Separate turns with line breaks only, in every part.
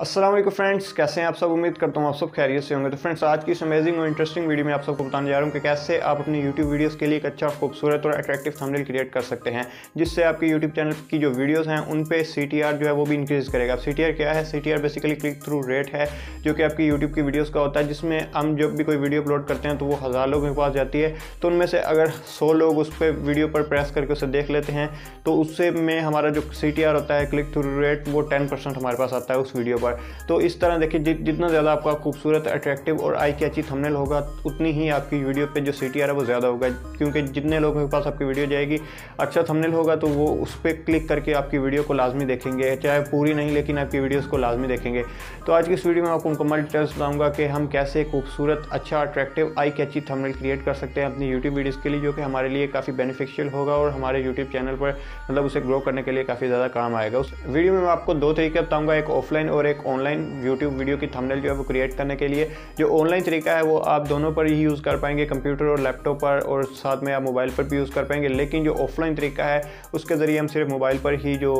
Aslam friends कैसे हैं आप सब उम्मीद करता हूँ आप सब खैरियत से होंगे तो फ्रेंड्स आज की इस अमेजिंग और इंटरेस्टिंग वीडियो में आप सबको बताने जा रहा हूँ कि कैसे आप अपनी यूट्यूब वीडियोस के लिए एक अच्छा खूबसूरत और अट्रैक्टिव थंबनेल क्रिएट कर सकते हैं जिससे आपके यूट्यूब चैनल की जो वीडियोस हैं उन पे सी जो है वो भी इंक्रीज़ करेगा सी क्या है C basically click through rate है जो कि आपकी यूट्यूब की वीडियोज़ का होता है जिसमें हम जब भी कोई वीडियो अपलोड करते हैं तो वो हज़ार लोगों के पास जाती है तो उनमें से अगर सौ लोग उस पर वीडियो पर प्रेस करके उसे देख लेते हैं तो उससे में हमारा जो सी होता है क्लिक थ्रू रेट वो टेन हमारे पास आता है उस वीडियो पर ऊपर तो इस तरह देखिए जि, जितना ज़्यादा आपका खूबसूरत अट्रैक्टिव और आई की अच्छी थंबनेल होगा उतनी ही आपकी वीडियो पे जो सी है वो ज़्यादा होगा क्योंकि जितने लोगों के पास आपकी वीडियो जाएगी अच्छा थंबनेल होगा तो वो उस पर क्लिक करके आपकी वीडियो को लाजमी देखेंगे चाहे पूरी नहीं लेकिन आपकी वीडियोज़ को लाजमी देखेंगे तो आज की इस वीडियो में आपको मुकम्मल डिटेल्स बताऊँगा कि हम कैसे खूबसूरत अच्छा अट्रैक्टिव आई की अच्छी थंबनेल क्रिएट कर सकते हैं अपनी यूट्यूब वीडियोज़ के लिए जो कि हमारे लिए काफ़ी बेनिफिशियल होगा और हमारे यूट्यूब चैनल पर मतलब उसे ग्रो करने के लिए काफ़ी ज़्यादा काम आएगा उस वीडियो में मैं आपको दो तरीके बताऊँगा एक ऑफलाइन और एक ऑनलाइन यूट्यूब वीडियो की थंबनेल जो है वो क्रिएट करने के लिए जो ऑनलाइन तरीका है वो आप दोनों पर ही यूज़ कर पाएंगे कंप्यूटर और लैपटॉप पर और साथ में आप मोबाइल पर भी यूज़ कर पाएंगे लेकिन जो ऑफलाइन तरीका है उसके ज़रिए हम सिर्फ मोबाइल पर ही जो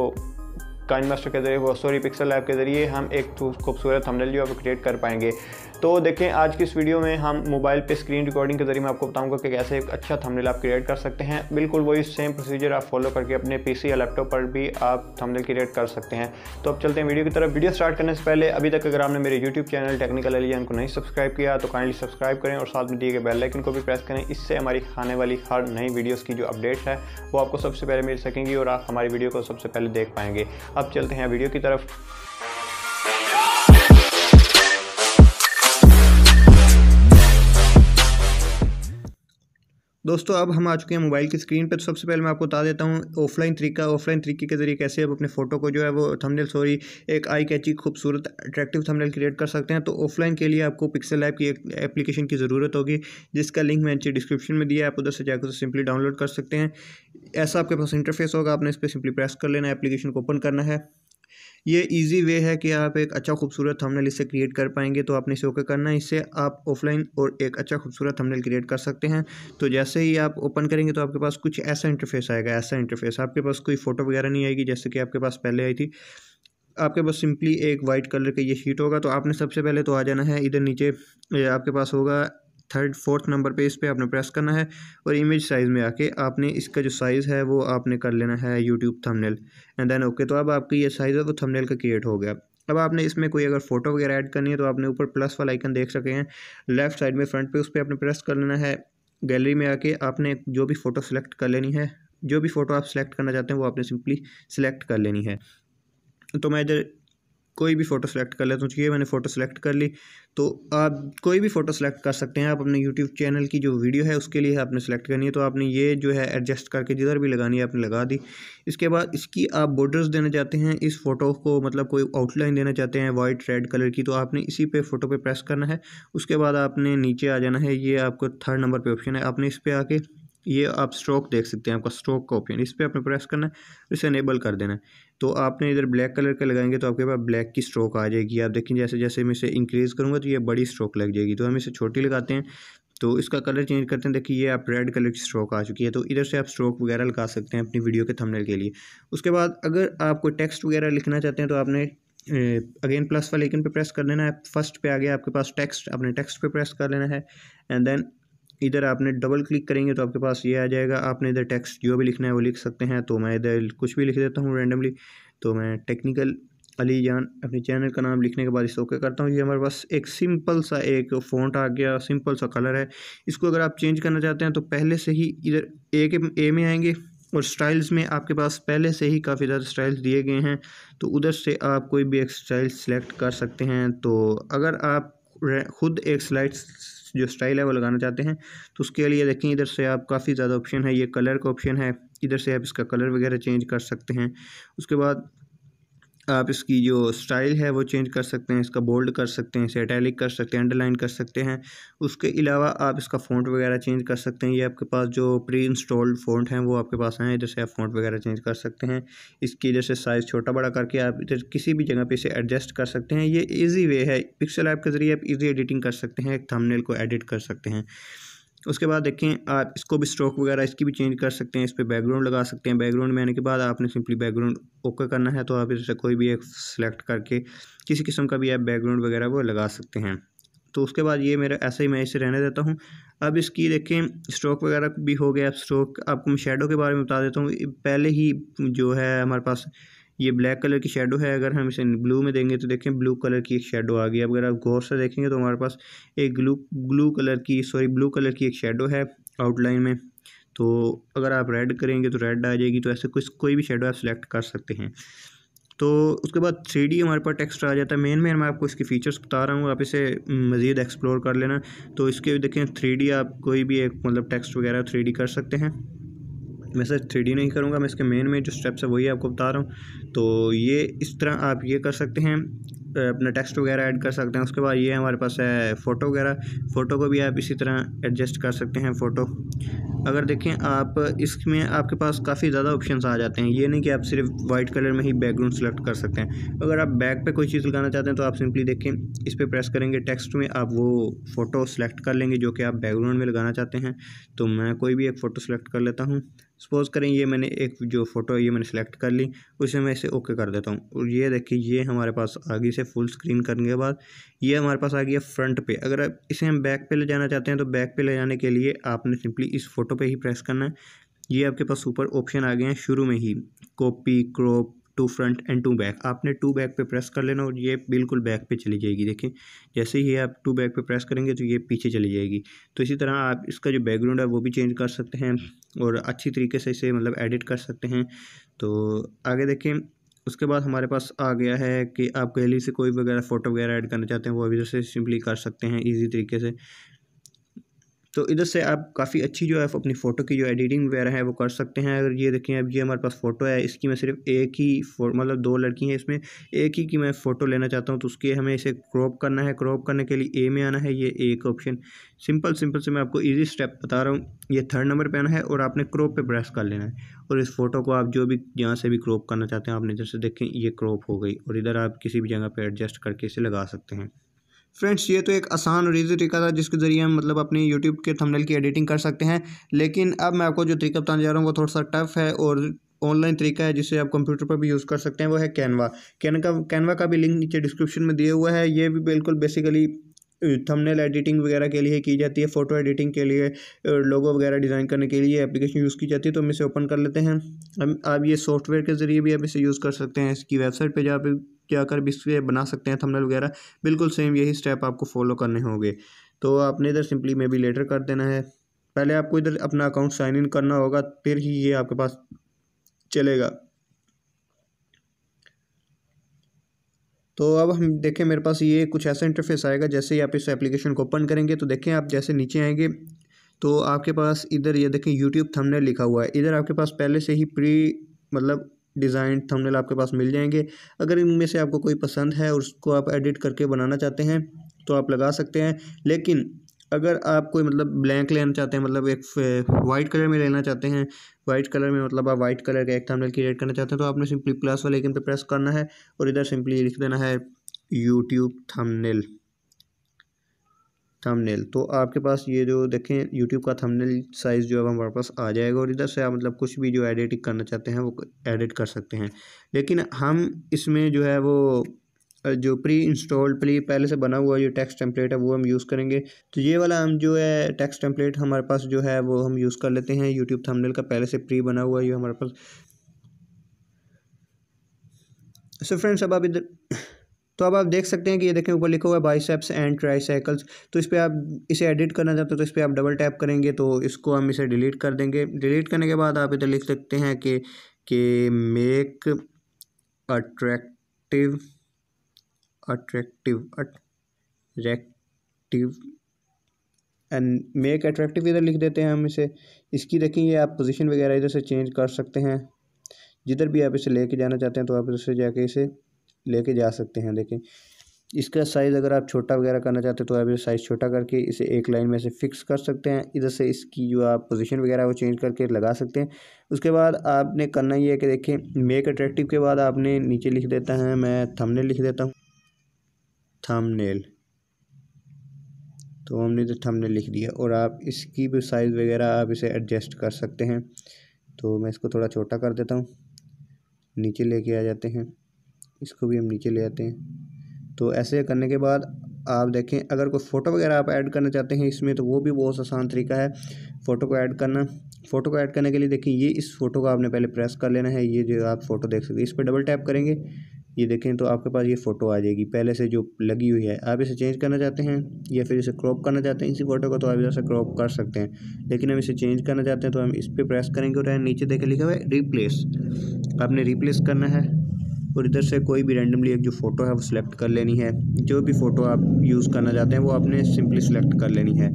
काइन मास्टर के जरिए वो सॉरी पिक्सल ऐप के ज़रिए हम एक खूबसूरत थंबनेल जो है वो क्रिएट कर पाएंगे तो देखें आज की इस वीडियो में हम मोबाइल पे स्क्रीन रिकॉर्डिंग के जरिए मैं आपको बताऊंगा कि कैसे एक अच्छा थंबनेल आप क्रिएट कर सकते हैं बिल्कुल वही सेम प्रोसीजर आप फॉलो करके अपने पीसी या लैपटॉप पर भी आप थंबनेल क्रिएट कर सकते हैं तो अब चलते हैं वीडियो की तरफ वीडियो स्टार्ट करने से पहले अभी तक अगर आपने मेरे यूट्यूब चैनल टेक्निकल एलियन को नहीं सब्सक्राइब किया तो काइंडली सब्सक्राइब करें और साथ में दिए गए बेलाइकन को भी प्रेस करें इससे हमारी आने वाली हर नई वीडियोज़ की जो अपडेट है वो आपको सबसे पहले मिल सकेंगी और आप हमारी वीडियो को सबसे पहले देख पाएंगे अब चलते हैं वीडियो की तरफ दोस्तों अब हम आ चुके हैं मोबाइल की स्क्रीन पर तो सबसे पहले मैं आपको बता देता हूँ ऑफलाइन तरीका ऑफलाइन तरीके के जरिए कैसे आप अपने फोटो को जो है वो थंबनेल सॉरी एक आई कैची खूबसूरत अट्रैक्टिव थंबनेल क्रिएट कर सकते हैं तो ऑफलाइन के लिए आपको पिक्सल ऐप की एक एप्लीकेशन की ज़रूरत होगी जिसका लिंक मैं नीचे डिस्क्रिप्शन में दिया है आप उधर से जाकर सिंपली डाउनलोड कर सकते हैं ऐसा आपके पास इंटरफेस होगा आपने इस पर सिंपली प्रेस कर लेना एप्लीकेशन को ओपन करना है ये इजी वे है कि आप एक अच्छा खूबसूरत थंबनेल इससे क्रिएट कर पाएंगे तो आपने इसे ओके करना है इससे आप ऑफलाइन और एक अच्छा खूबसूरत थंबनेल क्रिएट कर सकते हैं तो जैसे ही आप ओपन करेंगे तो आपके पास कुछ ऐसा इंटरफेस आएगा ऐसा इंटरफेस आपके पास कोई फ़ोटो वगैरह नहीं आएगी जैसे कि आपके पास पहले आई थी आपके पास सिंपली एक वाइट कलर का ये शीट होगा तो आपने सबसे पहले तो आ जाना है इधर नीचे आपके पास होगा थर्ड फोर्थ नंबर पे इस पर आपने प्रेस करना है और इमेज साइज़ में आके आपने इसका जो साइज़ है वो आपने कर लेना है YouTube thumbnail and then okay तो अब आपकी ये साइज़ है वो थंबनेल का क्रिएट हो गया अब आपने इसमें कोई अगर फोटो वगैरह ऐड करनी है तो आपने ऊपर प्लस वाला आइकन देख सके हैं लेफ्ट साइड में फ्रंट पे उस पर आपने प्रेस कर लेना है गैलरी में आके आपने जो भी फ़ोटो सेलेक्ट कर लेनी है जो भी फ़ोटो आप सिलेक्ट करना चाहते हैं वो आपने सिंपली सिलेक्ट कर लेनी है तो मैं इधर कोई भी फ़ोटो सेलेक्ट कर लेता तो हूँ चाहिए मैंने फ़ोटो सेलेक्ट कर ली तो आप कोई भी फ़ोटो सेलेक्ट कर सकते हैं आप अपने यूट्यूब चैनल की जो वीडियो है उसके लिए आपने सेलेक्ट करनी है तो आपने ये जो है एडजस्ट करके जिधर भी लगानी है आपने लगा दी इसके बाद इसकी आप बॉर्डर्स देना चाहते हैं इस फोटो को मतलब कोई आउटलाइन देना चाहते हैं वाइट रेड कलर की तो आपने इसी पे फ़ोटो पर प्रेस करना है उसके बाद आपने नीचे आ जाना है ये आपको थर्ड नंबर पर ऑप्शन है आपने इस पर आके ये आप स्ट्रोक देख सकते हैं आपका स्ट्रोक का ऑप्शन इस पर आपने प्रेस करना है इसे इनेबल कर देना है तो आपने इधर ब्लैक कलर का लगाएंगे तो आपके पास ब्लैक की स्ट्रोक आ जाएगी आप देखें जैसे जैसे मैं इसे इंक्रीज़ करूँगा तो ये बड़ी स्ट्रोक लग जाएगी तो हम इसे छोटी लगाते हैं तो इसका कलर चेंज करते हैं देखिए ये आप रेड कलर की स्ट्रोक आ चुकी है तो इधर से आप स्ट्रोक वगैरह लगा सकते हैं अपनी वीडियो के थंबनेल के लिए उसके बाद अगर आपको टेक्स्ट वगैरह लिखना चाहते हैं तो आपने अगेन प्लस वाले आइकन पे प्रेस कर लेना है फर्स्ट पे आ गया आपके पास टेक्स्ट आपने टेक्स्ट पे प्रेस कर लेना है एंड देन इधर आपने डबल क्लिक करेंगे तो आपके पास ये आ जाएगा आपने इधर टेक्स्ट जो भी लिखना है वो लिख सकते हैं तो मैं इधर कुछ भी लिख देता हूँ रैंडमली तो मैं टेक्निकल अली जान अपने चैनल का नाम लिखने के बाद इसे ओके करता हूँ ये हमारे पास एक सिंपल सा एक फ़ॉन्ट आ गया सिंपल सा कलर है इसको अगर आप चेंज करना चाहते हैं तो पहले से ही इधर ए के ए में आएंगे और स्टाइल्स में आपके पास पहले से ही काफ़ी ज़्यादा स्टाइल्स दिए गए हैं तो उधर से आप कोई भी एक स्टाइल सेलेक्ट कर सकते हैं तो अगर आप खुद एक स्लाइड जो स्टाइल है वो लगाना चाहते हैं तो उसके लिए देखें इधर से आप काफ़ी ज़्यादा ऑप्शन है ये कलर का ऑप्शन है इधर से आप इसका कलर वगैरह चेंज कर सकते हैं उसके बाद आप इसकी जो स्टाइल है वो चेंज कर सकते हैं इसका बोल्ड कर सकते हैं इसे अटैलिक कर सकते हैं अंडरलाइन कर सकते हैं उसके अलावा आप इसका फ़ॉन्ट वगैरह चेंज कर सकते हैं ये आपके पास जो प्री इंस्टॉल्ड फ़ॉन्ट हैं वो आपके पास हैं इधर से आप फ़ॉन्ट वगैरह चेंज कर सकते हैं इसकी इधर से साइज़ छोटा बड़ा करके आप इधर किसी भी जगह पर इसे एडजस्ट कर सकते हैं ये ईजी वे है पिक्सल ऐप के ज़रिए आप ईजी एडिटिंग कर सकते हैं एक थमनेल को एडिट कर सकते हैं उसके बाद देखें आप इसको भी स्ट्रोक वगैरह इसकी भी चेंज कर सकते हैं इस पर बैकग्राउंड लगा सकते हैं बैकग्राउंड में आने के बाद आपने सिंपली बैकग्राउंड ओके करना है तो आप इससे कोई भी एक सेलेक्ट करके किसी किस्म का भी आप बैकग्राउंड वगैरह वो लगा सकते हैं तो उसके बाद ये मेरा ऐसा ही मैं इसे रहने देता हूँ अब इसकी देखें स्ट्रोक वगैरह भी हो गया अब स्ट्रोक आपको मैं शेडो के बारे में बता देता हूँ पहले ही जो है हमारे पास ये ब्लैक कलर की शेडो है अगर हम इसे ब्लू में देंगे तो देखें ब्लू कलर की एक शेडो आ गई अगर आप गौर से देखेंगे तो हमारे पास एक ग्लू ग्लू कलर की सॉरी ब्लू कलर की एक शेडो है आउटलाइन में तो अगर आप रेड करेंगे तो रेड आ जाएगी तो ऐसे कुछ कोई भी शेडो आप सिलेक्ट कर सकते हैं तो उसके बाद थ्री हमारे पास टेक्स्ट आ जाता है मेन मेन मैं आपको इसके फीचर्स बता रहा हूँ आप इसे मज़ीद एक्सप्लोर कर लेना तो इसके देखें थ्री आप कोई भी एक मतलब टेक्स्ट वगैरह थ्री कर सकते हैं मैं सर थ्री नहीं करूँगा मैं इसके मेन में जो स्टेप्स है वही आपको बता रहा हूँ तो ये इस तरह आप ये कर सकते हैं अपना टेक्स्ट वगैरह ऐड कर सकते हैं उसके बाद ये हमारे पास है फ़ोटो वगैरह फ़ोटो को भी आप इसी तरह एडजस्ट कर सकते हैं फ़ोटो अगर देखें आप इसमें आपके पास काफ़ी ज़्यादा ऑप्शंस आ जाते हैं ये नहीं कि आप सिर्फ वाइट कलर में ही बैकग्राउंड सेलेक्ट कर सकते हैं अगर आप बैक पे कोई चीज़ लगाना चाहते हैं तो आप सिंपली देखें इस पर प्रेस करेंगे टेक्स्ट में आप वो फ़ोटो सेलेक्ट कर लेंगे जो कि आप बैकग्राउंड में लगाना चाहते हैं तो मैं कोई भी एक फ़ोटो सेलेक्ट कर लेता हूँ सपोज़ करें ये मैंने एक जो फ़ोटो है ये मैंने सेलेक्ट कर ली उसे मैं इसे ओके कर देता हूँ और ये देखिए ये हमारे पास आ गई से फुल स्क्रीन करने के बाद ये हमारे पास आ गया फ्रंट पे अगर आप इसे हम बैक पे ले जाना चाहते हैं तो बैक पे ले जाने के लिए आपने सिंपली इस फ़ोटो पे ही प्रेस करना है ये आपके पास ऊपर ऑप्शन आ गए हैं शुरू में ही copy crop to front and to back आपने टू बैक पे प्रेस कर लेना और ये बिल्कुल बैक पे चली जाएगी देखें जैसे ही आप टू बैक पे प्रेस करेंगे तो ये पीछे चली जाएगी तो इसी तरह आप इसका जो बैकग्राउंड है वो भी चेंज कर सकते हैं और अच्छी तरीके से इसे मतलब एडिट कर सकते हैं तो आगे देखें उसके बाद हमारे पास आ गया है कि आप गैलरी से कोई वगैरह फ़ोटो वगैरह ऐड करना चाहते हैं वो अभी से सिंपली कर सकते हैं ईजी तरीके से तो इधर से आप काफ़ी अच्छी जो है अपनी फ़ोटो की जो एडिटिंग वगैरह है वो कर सकते हैं अगर ये देखें अब ये हमारे पास फ़ोटो है इसकी मैं सिर्फ एक ही मतलब दो लड़की हैं इसमें एक ही की मैं फ़ोटो लेना चाहता हूँ तो उसके हमें इसे क्रॉप करना है क्रॉप करने के लिए ए में आना है ये एक ऑप्शन सिंपल सिंपल से मैं आपको ईजी स्टेप बता रहा हूँ ये थर्ड नंबर पर आना है और आपने क्रॉप पर प्रेस कर लेना है और इस फ़ोटो को आप जो भी यहाँ से भी क्रॉप करना चाहते हैं आपने इधर से देखें ये क्रॉप हो गई और इधर आप किसी भी जगह पर एडजस्ट करके इसे लगा सकते हैं फ्रेंड्स ये तो एक आसान और ईजी तरीका था जिसके ज़रिए हम मतलब अपने यूट्यूब के थंबनेल की एडिटिंग कर सकते हैं लेकिन अब मैं आपको जो तरीका बताने जा रहा हूँ वो थोड़ा सा टफ है और ऑनलाइन तरीका है जिसे आप कंप्यूटर पर भी यूज़ कर सकते हैं वो है कैनवा कैन का कैनवा का भी लिंक नीचे डिस्क्रिप्शन में दिया हुआ है ये भी बिल्कुल बेसिकली थंबनेल एडिटिंग वगैरह के लिए की जाती है फ़ोटो एडिटिंग के लिए लोगो वगैरह डिज़ाइन करने के लिए एप्लीकेशन यूज़ की जाती है तो हम इसे ओपन कर लेते हैं अब आप ये सॉफ्टवेयर के ज़रिए भी आप इसे यूज़ कर सकते हैं इसकी वेबसाइट पर जा क्या कर इससे बना सकते हैं थंबनेल वगैरह बिल्कुल सेम यही स्टेप आपको फॉलो करने होंगे तो आपने इधर सिंपली मे बी लेटर कर देना है पहले आपको इधर अपना अकाउंट साइन इन करना होगा फिर ही ये आपके पास चलेगा तो अब हम देखें मेरे पास ये कुछ ऐसा इंटरफेस आएगा जैसे ही आप इस एप्लीकेशन को ओपन करेंगे तो देखें आप जैसे नीचे आएंगे तो आपके पास इधर ये देखें यूट्यूब थंबनेल लिखा हुआ है इधर आपके पास पहले से ही प्री मतलब डिज़ाइन थंबनेल आपके पास मिल जाएंगे अगर इनमें से आपको कोई पसंद है उसको आप एडिट करके बनाना चाहते हैं तो आप लगा सकते हैं लेकिन अगर आप कोई मतलब ब्लैंक लेना चाहते हैं मतलब एक वाइट कलर में लेना चाहते हैं वाइट कलर में मतलब आप वाइट कलर का एक थंबनेल क्रिएट करना चाहते हैं तो आपने सिंपली प्लस वाले आइकन पर प्रेस करना है और इधर सिंपली लिख देना है यूट्यूब थंबनेल थंबनेल तो आपके पास ये जो देखें यूट्यूब का थंबनेल साइज़ जो है हमारे पास आ जाएगा और इधर से आप मतलब कुछ भी जो एडिटिंग करना चाहते हैं वो एडिट कर सकते हैं लेकिन हम इसमें जो है वो जो प्री इंस्टॉल्ड प्री पहले से बना हुआ जो टेक्स्ट टेम्पलेट है वो हम यूज़ करेंगे तो ये वाला हम जो है टेक्स्ट टेम्पलेट हमारे पास जो है वो हम यूज़ कर लेते हैं यूट्यूब थंबनेल का पहले से प्री बना हुआ ये हमारे पास सो फ्रेंड्स अब आप इधर तो अब आप देख सकते हैं कि ये देखें ऊपर लिखा हुआ है बाइसेप्स एंड ट्राइसाइकल्स तो इस पर आप इसे एडिट करना चाहते हो तो इस पर आप डबल टैप करेंगे तो इसको हम इसे डिलीट कर देंगे डिलीट करने के बाद आप इधर लिख सकते हैं कि के make attractive attractive attractive and make attractive इधर लिख देते हैं हम इसे इसकी देखेंगे आप पोजीशन वगैरह इधर से चेंज कर सकते हैं जिधर भी आप इसे लेके जाना चाहते हैं तो आप इधर से जाके इसे लेके जा सकते हैं देखें इसका साइज़ अगर आप छोटा वगैरह करना चाहते हैं तो आप साइज़ छोटा करके इसे एक लाइन में से फिक्स कर सकते हैं इधर से इसकी जो आप पोजीशन वगैरह वो चेंज करके लगा सकते हैं उसके बाद आपने करना ये है कि देखें मेक अट्रैक्टिव के बाद आपने नीचे लिख देता है मैं थमनेल लिख देता हूँ थमनेल तो हमने तो थमनेल लिख दिया और आप इसकी भी साइज़ वगैरह आप इसे एडजस्ट कर सकते हैं तो मैं इसको थोड़ा छोटा कर देता हूँ नीचे लेके आ जाते हैं इसको भी हम नीचे ले आते हैं तो ऐसे करने के बाद आप देखें अगर कोई फ़ोटो वगैरह आप ऐड करना चाहते हैं इसमें तो वो भी बहुत आसान तरीका है फ़ोटो को ऐड करना फ़ोटो को ऐड करने के लिए देखें ये इस फ़ोटो को आपने पहले प्रेस कर लेना है ये जो आप फ़ोटो देख सकते हैं इस पर डबल टैप करेंगे ये देखें तो आपके पास ये फ़ोटो आ जाएगी पहले से जो लगी हुई है आप इसे चेंज करना चाहते हैं या फिर इसे क्रॉप करना चाहते हैं इसी फ़ोटो को तो आप इसे क्रॉप कर सकते हैं लेकिन हम इसे चेंज करना चाहते हैं तो हम इस पर प्रेस करेंगे और नीचे देखे लिखा हुआ है रिप्लेस आपने रिप्लेस करना है और इधर से कोई भी रेंडमली एक जो फ़ोटो है वो सिलेक्ट कर लेनी है जो भी फ़ोटो आप यूज़ करना चाहते हैं वो आपने सिंपली सिलेक्ट कर लेनी है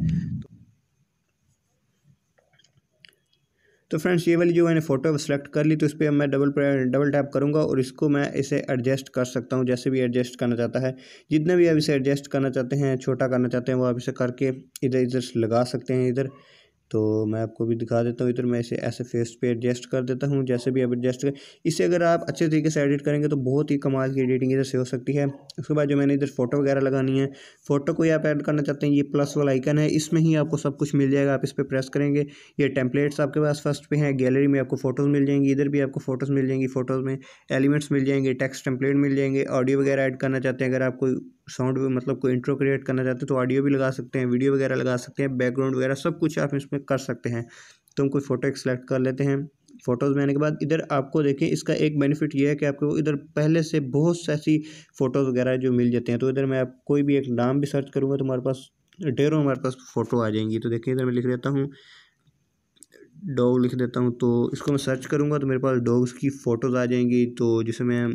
तो फ्रेंड्स ये वाली जो मैंने फ़ोटो सेलेक्ट कर ली तो इस पर मैं डबल डबल टैप करूंगा और इसको मैं इसे एडजस्ट कर सकता हूँ जैसे भी एडजस्ट करना चाहता है जितना भी आप इसे एडजस्ट करना चाहते हैं छोटा करना चाहते हैं वो आप इसे करके इधर इधर लगा सकते हैं इधर तो मैं आपको भी दिखा देता हूँ इधर मैं इसे ऐसे फेस पे एडजस्ट कर देता हूँ जैसे भी आप एडजस्ट कर इसे अगर आप अच्छे तरीके से एडिट करेंगे तो बहुत ही कमाल की एडिटिंग इधर से हो सकती है उसके बाद जो मैंने इधर फोटो वगैरह लगानी है फोटो को आप ऐड करना चाहते हैं ये प्लस वाला आइकन है इसमें ही आपको सब कुछ मिल जाएगा आप इस पर प्रेस करेंगे ये टेम्पलेट्स आपके पास फर्स्ट पे हैं गैलरी में आपको फोटोज़ मिल जाएंगी इधर भी आपको फोटोज़ मिल जाएंगी फोटोज़ में एलिमेंट्स मिल जाएंगे टेक्स्ट टेम्पलेट मिल जाएंगे ऑडियो वगैरह ऐड करना चाहते हैं अगर आप कोई साउंड मतलब कोई इंट्रो क्रिएट करना चाहते हो तो ऑडियो भी लगा सकते हैं वीडियो वगैरह लगा सकते हैं बैकग्राउंड वगैरह सब कुछ आप इसमें कर सकते हैं तो हम कोई फ़ोटो एक सेलेक्ट कर लेते हैं फ़ोटोज़ में आने के बाद इधर आपको देखें इसका एक बेनिफिट ये है कि आपको इधर पहले से बहुत सारी ऐसी फ़ोटोज़ वगैरह जो मिल जाते हैं तो इधर मैं आप कोई भी एक नाम भी सर्च करूँगा तो हमारे पास ढेरों हमारे पास फ़ोटो आ जाएंगी तो देखिए इधर मैं लिख देता हूँ डॉग लिख देता हूँ तो इसको मैं सर्च करूँगा तो मेरे पास डॉग्स की फ़ोटोज़ आ जाएंगी तो जिसे मैं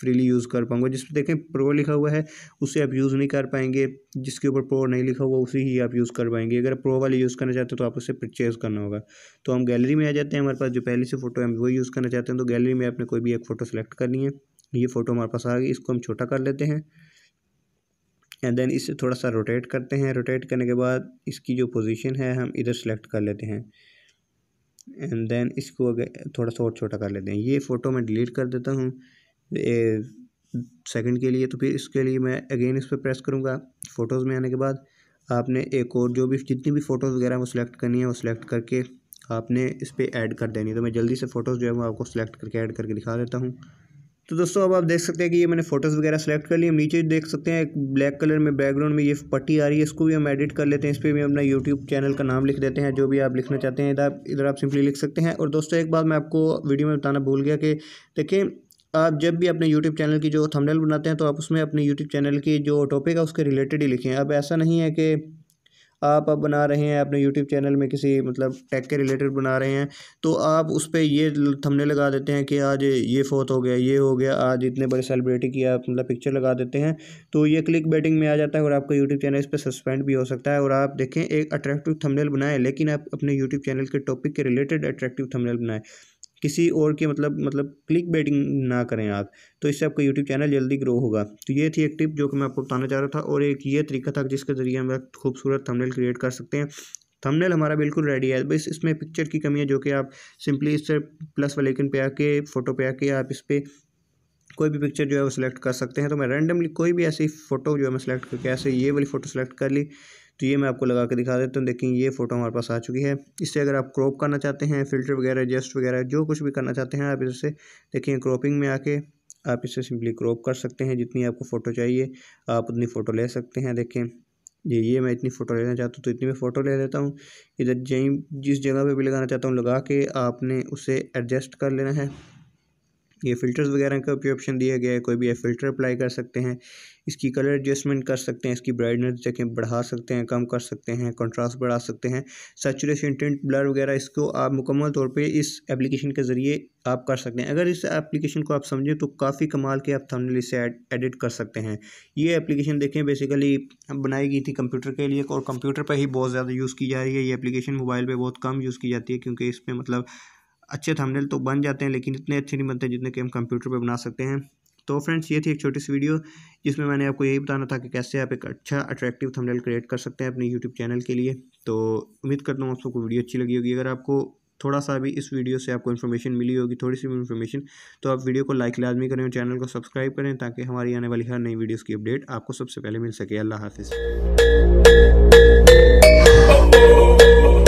फ्रीली यूज़ कर पाऊंगा जिस पर देखें प्रो लिखा हुआ है उसे आप यूज़ नहीं कर पाएंगे जिसके ऊपर प्रो नहीं लिखा हुआ उसी ही आप यूज़ कर पाएंगे अगर प्रो वाले यूज़ करना चाहते हो तो आप उसे परचेज़ करना होगा तो हम गैलरी में आ जाते हैं हमारे पास जो पहले से फ़ोटो है हम वो यूज़ करना चाहते हैं तो गैलरी में आपने कोई भी एक फ़ोटो सेलेक्ट करनी है ये फ़ोटो हमारे पास आ गई इसको हम छोटा कर लेते हैं एंड देन इसे थोड़ा सा रोटेट करते हैं रोटेट करने के बाद इसकी जो पोजीशन है हम इधर सेलेक्ट कर लेते हैं एंड देन इसको थोड़ा सा और छोटा कर लेते हैं ये फ़ोटो मैं डिलीट कर देता हूँ सेकंड के लिए तो फिर इसके लिए मैं अगेन इस पर प्रेस करूँगा फ़ोटोज़ में आने के बाद आपने एक और जो भी जितनी भी फ़ोटोज़ वगैरह वो सिलेक्ट करनी है वो सिलेक्ट करके आपने इस पर ऐड कर देनी है तो मैं जल्दी से फ़ोटोज़ जो है वो आपको सिलेक्ट करके ऐड करके दिखा देता हूँ तो दोस्तों अब आप देख सकते हैं कि ये मैंने फ़ोटोज़ वगैरह सेलेक्ट कर ली हम नीचे देख सकते हैं एक ब्लैक कलर में बैकग्राउंड में ये पट्टी आ रही है इसको भी हम एडिट कर लेते हैं इस पर भी अपना यूट्यूब चैनल का नाम लिख देते हैं जो भी आप लिखना चाहते हैं इधर इधर आप सिंपली लिख सकते हैं और दोस्तों एक बात मैं आपको वीडियो में बताना भूल गया कि देखें आप जब भी अपने यूट्यूब चैनल की जो थंबनेल बनाते हैं तो आप उसमें अपने यूट्यूब चैनल की जो टॉपिक है उसके रिलेटेड ही लिखें अब ऐसा नहीं है कि आप अब बना रहे हैं अपने यूट्यूब चैनल में किसी मतलब टैक के रिलेटेड बना रहे हैं तो आप उस पर ये थंबनेल लगा देते हैं कि आज ये फोत हो गया ये हो गया आज इतने बड़े सेलिब्रिटी की आप मतलब पिक्चर लगा देते हैं तो ये क्लिक बैटिंग में आ जाता है और आपका यूट्यूब चैनल इस पर सस्पेंड भी हो सकता है और आप देखें एक अट्रैक्टिव थमनेल बनाएँ लेकिन आप अपने यूट्यूब चैनल के टॉपिक के रिलेटेड अट्रैक्टिव थमनेल बनाएँ किसी और के मतलब मतलब क्लिक बेटिंग ना करें आप तो इससे आपका यूट्यूब चैनल जल्दी ग्रो होगा तो ये थी एक टिप जो कि मैं आपको बताना चाह रहा था और एक ये तरीका था जिसके ज़रिए हम खूबसूरत थंबनेल क्रिएट कर सकते हैं थंबनेल हमारा बिल्कुल रेडी है बस इसमें पिक्चर की कमी है जो कि आप सिंपली इससे प्लस वाले पे आके फ़ोटो पे आके आप इस पर कोई भी पिक्चर जो है वो सिलेक्ट कर सकते हैं तो मैं रैंडमली कोई भी ऐसी फ़ोटो जो है मैं सिलेक्ट करके ऐसे ये वाली फ़ोटो सेलेक्ट कर ली तो ये मैं आपको लगा के दिखा देता हूँ देखें ये फ़ोटो हमारे पास आ चुकी है इससे अगर आप क्रॉप करना चाहते हैं फ़िल्टर वगैरह एडजस्ट वगैरह जो कुछ भी करना चाहते हैं आप इससे देखें क्रॉपिंग में आके आप इसे सिंपली क्रॉप कर सकते हैं जितनी आपको फ़ोटो चाहिए आप उतनी फ़ोटो ले सकते हैं देखें ये ये मैं इतनी फ़ोटो लेना चाहता हूँ तो इतनी मैं फ़ोटो ले लेता हूँ इधर जहीं जिस जगह पे भी लगाना चाहता हूँ लगा के आपने उसे एडजस्ट कर लेना है ये फ़िल्टर्स वगैरह का भी ऑप्शन दिया गया है कोई भी फ़िल्टर अप्लाई कर सकते हैं इसकी कलर एडजस्टमेंट कर सकते हैं इसकी ब्राइटनेस देखें बढ़ा सकते हैं कम कर सकते हैं कंट्रास्ट बढ़ा सकते हैं सेचुरेशन टेंट ब्लर वगैरह इसको आप मुकम्मल तौर पे इस एप्लीकेशन के ज़रिए आप कर सकते हैं अगर इस एप्लीकेशन को आप समझें तो काफ़ी कमाल के आप थंबनेल इसे एडिट कर सकते हैं ये एप्लीकेशन देखें बेसिकली बनाई गई थी कंप्यूटर के लिए और कंप्यूटर पर ही बहुत ज़्यादा यूज़ की जा रही है ये एप्लीकेशन मोबाइल पर बहुत कम यूज़ की जाती है क्योंकि इस पर मतलब अच्छे थंबनेल तो बन जाते हैं लेकिन इतने अच्छे नहीं बनते जितने कि हम कंप्यूटर पर बना सकते हैं तो फ्रेंड्स ये थी एक छोटी सी वीडियो जिसमें मैंने आपको यही बताना था कि कैसे आप एक अच्छा अट्रैक्टिव थंबनेल क्रिएट कर सकते हैं अपने यूट्यूब चैनल के लिए तो उम्मीद करता हूँ आप सबको वीडियो अच्छी लगी होगी अगर आपको थोड़ा सा भी इस वीडियो से आपको इन्फॉर्मेशन मिली होगी थोड़ी सी भी इन्फॉर्मेशन तो आप वीडियो को लाइक लाजमी करें और चैनल को सब्सक्राइब करें ताकि हमारी आने वाली हर नई वीडियोज़ की अपडेट आपको सबसे पहले मिल सके अल्लाह हाफिज़